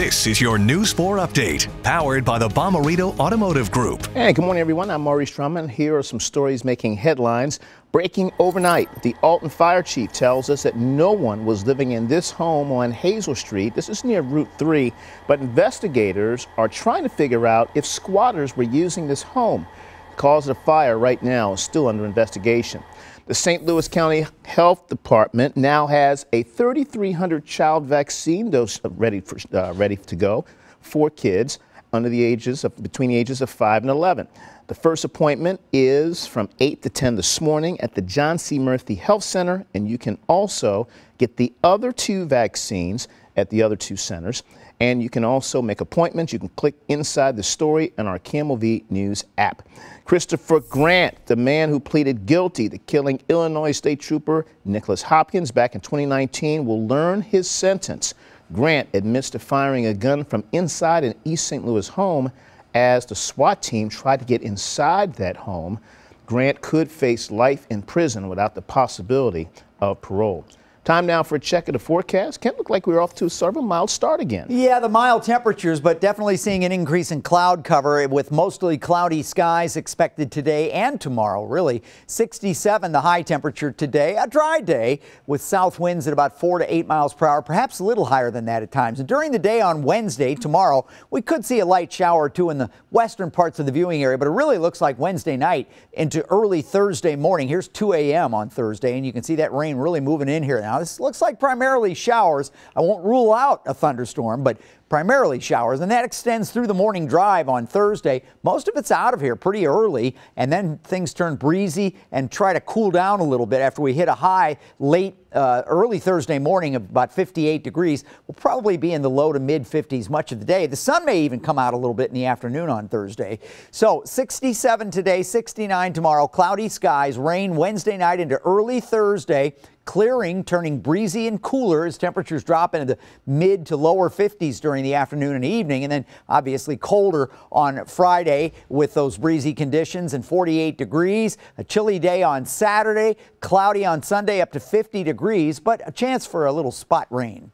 This is your News 4 update, powered by the Bomarito Automotive Group. Hey, good morning, everyone. I'm Maurice Truman. Here are some stories making headlines. Breaking overnight, the Alton Fire Chief tells us that no one was living in this home on Hazel Street. This is near Route 3, but investigators are trying to figure out if squatters were using this home. The cause of the fire right now is still under investigation. The St. Louis County Health Department now has a 3,300 child vaccine dose uh, ready, for, uh, ready to go for kids under the ages of between the ages of 5 and 11. The first appointment is from 8 to 10 this morning at the John C. Murphy Health Center, and you can also get the other two vaccines at the other two centers. And you can also make appointments. You can click inside the story on our Camel V News app. Christopher Grant, the man who pleaded guilty to killing Illinois State Trooper Nicholas Hopkins back in 2019, will learn his sentence. Grant admits to firing a gun from inside an East St. Louis home as the SWAT team tried to get inside that home. Grant could face life in prison without the possibility of parole. Time now for a check of the forecast. Can not look like we're off to a sort of a mild start again. Yeah, the mild temperatures, but definitely seeing an increase in cloud cover with mostly cloudy skies expected today and tomorrow, really. 67 the high temperature today, a dry day with south winds at about 4 to 8 miles per hour, perhaps a little higher than that at times. And during the day on Wednesday, tomorrow, we could see a light shower or two in the western parts of the viewing area, but it really looks like Wednesday night into early Thursday morning. Here's 2 a.m. on Thursday, and you can see that rain really moving in here now. This looks like primarily showers. I won't rule out a thunderstorm, but primarily showers, and that extends through the morning drive on Thursday. Most of it's out of here pretty early, and then things turn breezy and try to cool down a little bit after we hit a high late uh, early Thursday morning of about 58 degrees. We'll probably be in the low to mid 50s much of the day. The sun may even come out a little bit in the afternoon on Thursday. So 67 today, 69 tomorrow, cloudy skies, rain Wednesday night into early Thursday. Clearing, turning breezy and cooler as temperatures drop into the mid to lower 50s during during the afternoon and evening, and then obviously colder on Friday with those breezy conditions and 48 degrees. A chilly day on Saturday, cloudy on Sunday, up to 50 degrees, but a chance for a little spot rain.